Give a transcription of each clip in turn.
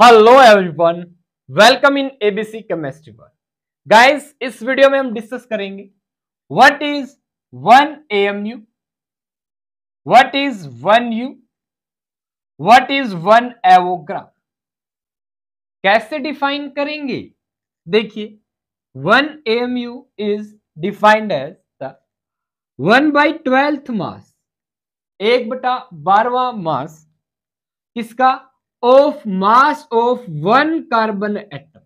hello everyone welcome in ABC chemistry पर guys इस video में हम डिस्कस करेंगे what is one AMU what is one U what is one avogram कैसे define करेंगे देखिए one AMU is defined as the one by twelfth mass एक बटा बारवा मास किसका of mass of one carbon atom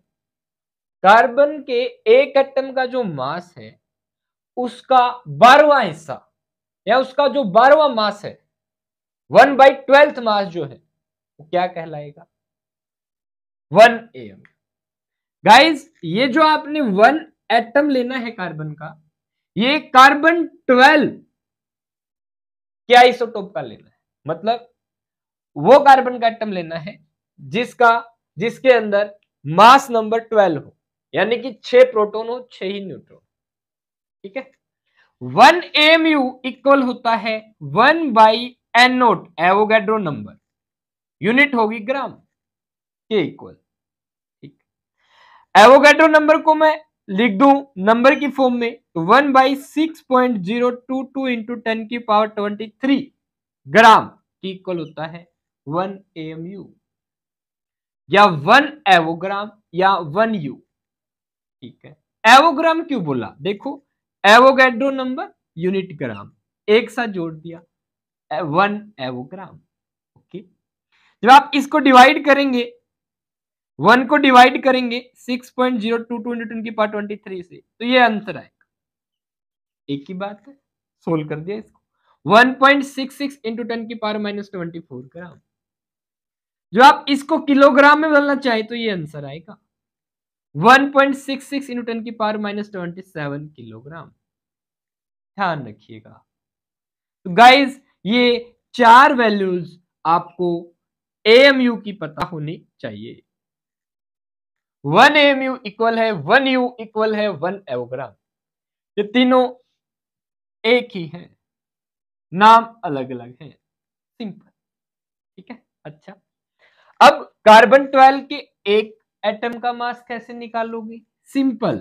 carbon के एक एटम का जो मास है उसका बारवा हिस्सा या उसका जो बारवा मास है वन बाई ट्वेल्थ मास जो है वो क्या कहलाएगा वन एम गाइज ये जो आपने वन एटम लेना है कार्बन का ये कार्बन ट्वेल्व क्या इसोटोप का लेना है मतलब वो कार्बन का एटम लेना है जिसका जिसके अंदर मास नंबर ट्वेल्व हो यानी कि छह प्रोटोन हो छह ही न्यूट्रॉन ठीक है वन एम यू इक्वल होता है one by N naught Avogadro number unit होगी ग्राम के इक्वल ठीक एवोगेड्रो नंबर को मैं लिख दू नंबर की फॉर्म में तो one by six point zero two two into ten की power twenty three gram equal होता है वन एम यू या वन एवोग्राम या वन यू ठीक है एवोग्राम क्यों बोला देखो एवोगेड्रो नंबर यूनिट ग्राम एक साथ जोड़ दिया वन एवोग्राम ओके जब आप इसको डिवाइड करेंगे वन को डिवाइड करेंगे six point zero two two into की पार ट्वेंटी थ्री से तो ये आंसर आएगा एक ही बात है सोल्व कर दिया इसको one point six six into ten की power minus twenty four gram जो आप इसको किलोग्राम में बदलना चाहें तो ये आंसर आएगा 1.66 पॉइंट सिक्स इंटू टेन की power minus twenty seven kilogram ध्यान रखिएगा तो गाइज ये चार वैल्यूज आपको एएमयू की पता होनी चाहिए वन एम यू इक्वल है वन यू इक्वल है वन एवोग्राम ये तीनों एक ही हैं नाम अलग अलग हैं सिंपल ठीक है अच्छा अब कार्बन ट्वेल्व के एक एटम का मास कैसे निकालोगे सिंपल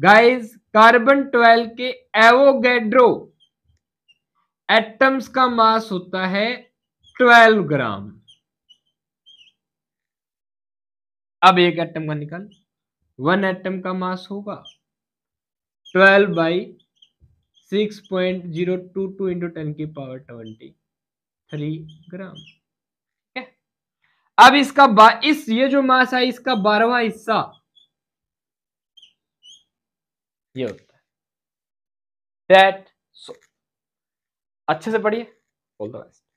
गाइस कार्बन ट्वेल्व के एवोगेड्रो एटम्स का मास होता है ट्वेल्व ग्राम अब एक एटम का निकाल वन एटम का मास होगा twelve by six point zero two two into ten की पावर ट्वेंटी थ्री ग्राम अब इसका इस ये जो मास है इसका बारहवा हिस्सा ये होता है डेट सो अच्छे से पढ़िए बोल दो वैसे